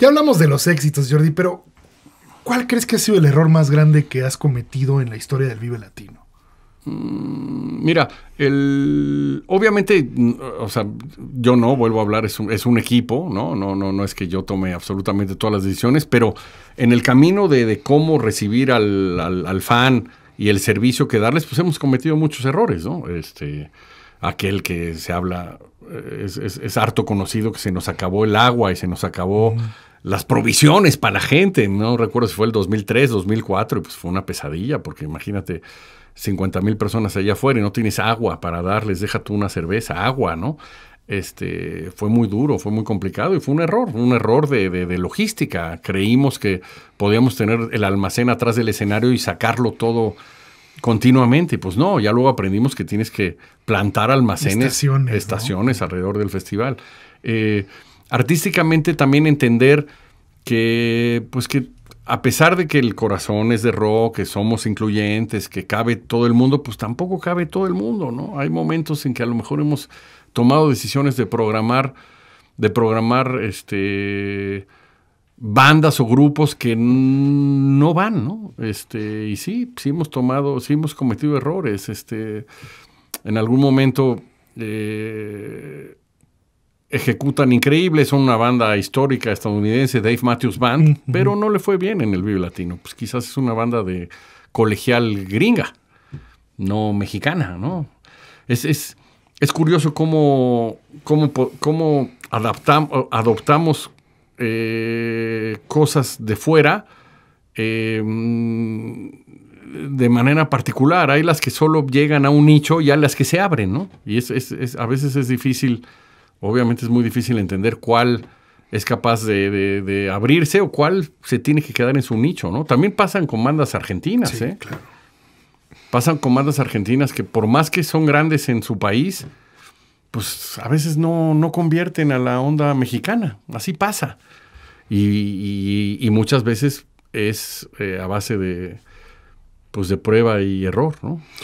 Ya hablamos de los éxitos, Jordi, pero ¿cuál crees que ha sido el error más grande que has cometido en la historia del Vive Latino? Mm, mira, el, obviamente, o sea, yo no vuelvo a hablar, es un, equipo, ¿no? No, no, no es que yo tome absolutamente todas las decisiones, pero en el camino de, cómo recibir al, al, fan y el servicio que darles, pues hemos cometido muchos errores, ¿no? Este, aquel que se habla, eh, es, harto conocido que se nos acabó el agua y se nos acabó mm las provisiones para la gente. No recuerdo si fue el 2003, 2004, pues fue una pesadilla, porque imagínate 50 mil personas allá afuera y no tienes agua para darles, deja tú una cerveza, agua, ¿no? Este, fue muy duro, fue muy complicado y fue un error, un error de, logística. Creímos que podíamos tener el almacén atrás del escenario y sacarlo todo continuamente. Pues no, ya luego aprendimos que tienes que plantar almacenes, estaciones, alrededor del festival. Eh, artísticamente también entender que, pues que a pesar de que el corazón es de rock, que somos incluyentes, que cabe todo el mundo, pues tampoco cabe todo el mundo, ¿no? Hay momentos en que a lo mejor hemos tomado decisiones de programar, de programar, este bandas o grupos que no van, ¿no? Este, y sí, sí hemos tomado, sí hemos cometido errores. Este, en algún momento eh, ejecutan increíble, son una banda histórica estadounidense, Dave Matthews Band, pero no le fue bien en el vivo Latino. Pues quizás es una banda de colegial gringa, no mexicana, ¿no? Es, es, curioso cómo, adaptamos, adoptamos eh, cosas de fuera eh, de manera particular. Hay las que solo llegan a un nicho y hay las que se abren, ¿no? Y a veces es difícil obviamente es muy difícil entender cuál es capaz de, abrirse o cuál se tiene que quedar en su nicho, ¿no? También pasan comandas bandas argentinas, sí, ¿eh? Claro. Pasan comandas argentinas que por más que son grandes en su país, pues a veces no, no convierten a la onda mexicana. Así pasa. Y, muchas veces es eh, a base de, pues de prueba y error, ¿no?